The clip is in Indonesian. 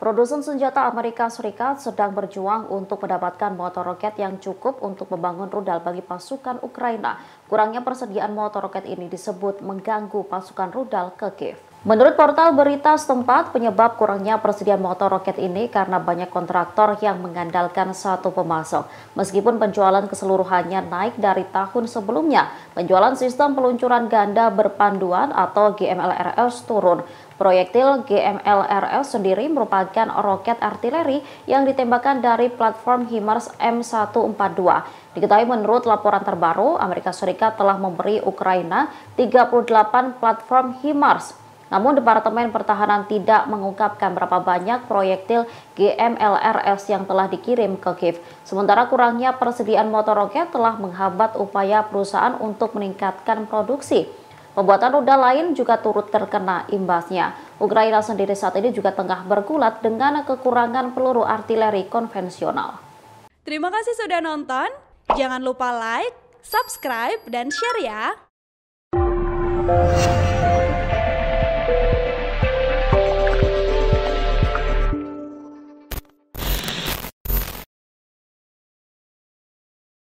Produsen senjata Amerika Serikat sedang berjuang untuk mendapatkan motor roket yang cukup untuk membangun rudal bagi pasukan Ukraina. Kurangnya persediaan motor roket ini disebut mengganggu pasukan rudal ke Kiev. Menurut portal berita setempat, penyebab kurangnya persediaan motor roket ini karena banyak kontraktor yang mengandalkan satu pemasok. Meskipun penjualan keseluruhannya naik dari tahun sebelumnya, penjualan sistem peluncuran ganda berpanduan atau GMLRS turun. Proyektil GMLRS sendiri merupakan roket artileri yang ditembakkan dari platform HIMARS M142. Diketahui menurut laporan terbaru, Amerika Serikat telah memberi Ukraina 38 platform HIMARS namun Departemen Pertahanan tidak mengungkapkan berapa banyak proyektil GMLRS yang telah dikirim ke Kiev. Sementara kurangnya persediaan motor roket telah menghambat upaya perusahaan untuk meningkatkan produksi. Pembuatan roda lain juga turut terkena imbasnya. Ukraina sendiri saat ini juga tengah bergulat dengan kekurangan peluru artileri konvensional. Terima kasih sudah nonton. Jangan lupa like, subscribe, dan share ya.